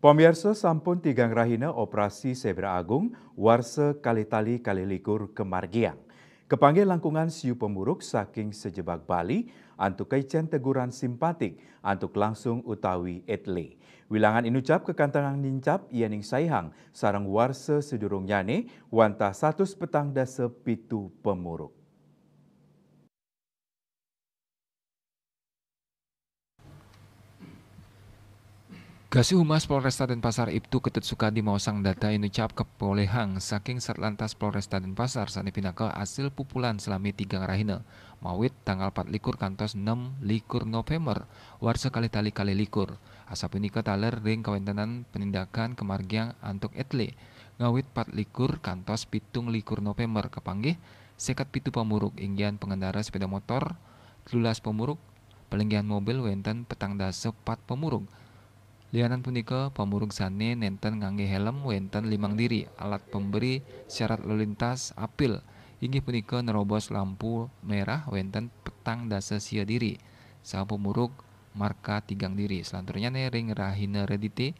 Pemirsa sampun tigang rahina operasi Sebra Agung warsa kali tali kali likur kemargiang. Kepanggil langkungan siu pemuruk saking sejebak Bali antuk kaicen teguran simpatik antuk langsung utawi etle. Wilangan inucap kekantangan nincap ianing saihang sarang warse sedurung nyane wanta satus petang dasa pitu pemuruk. Kasih Humas Polresta Denpasar Ibtu Ketut Sukadi mausang data inucap ke polehang saking Satlantas Polresta Denpasar sanipina ke hasil pupulan selami tiga rahina mawit tanggal 4 likur kantos 6 likur November warsa kali tali kali likur asap ini ke taler ring Kawentenan penindakan kemargiang antuk etle ngawit 4 likur kantos pitung likur November kepanggih sekat pitu pemuruk inggian pengendara sepeda motor 13 pemuruk pelenggian mobil wenten petang Dasa 4 pemuruk Lianan punika sane nenten ngangge helm wenten limang diri alat pemberi syarat lalu lintas apil inggih punika nerobos lampu merah wenten petang dasa sia diri sang pemuruk marka tigang diri selanjutnya nering rahina redite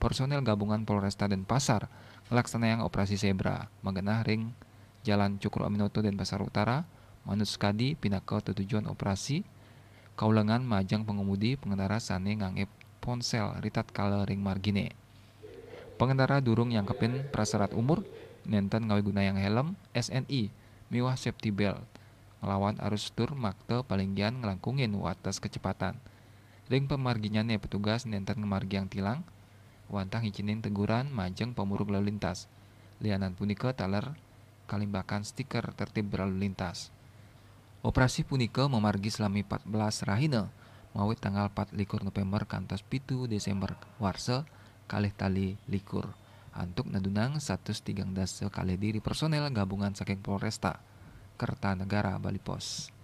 personel gabungan Polresta dan Pasar yang operasi zebra mengenah ring Jalan Cukur Aminoto dan Pasar Utara Manuskadi pinaka tujuan operasi kaulangan majang pengemudi pengendara sane ngangge ponsel ritat Ring margine. Pengendara durung yang kepin prasyarat umur, nenten ngawi guna yang helm, SNI, miwah safety belt, ngelawan arus tur makte palinggian ngelangkungin watas kecepatan. Ring pemarginyane petugas nenten yang tilang, wantang hicinin teguran majeng pemuruk lalu lintas. Lianan punika taler kalimbakan stiker tertib berlalu lintas. Operasi punika memargi selama 14 rahine, mawi tanggal 4 likur November kantos pitu Desember warsa kalih tali likur antuk nadunang satu tigang dasa kalih diri personel gabungan saking Polresta Kertanegara Bali Pos.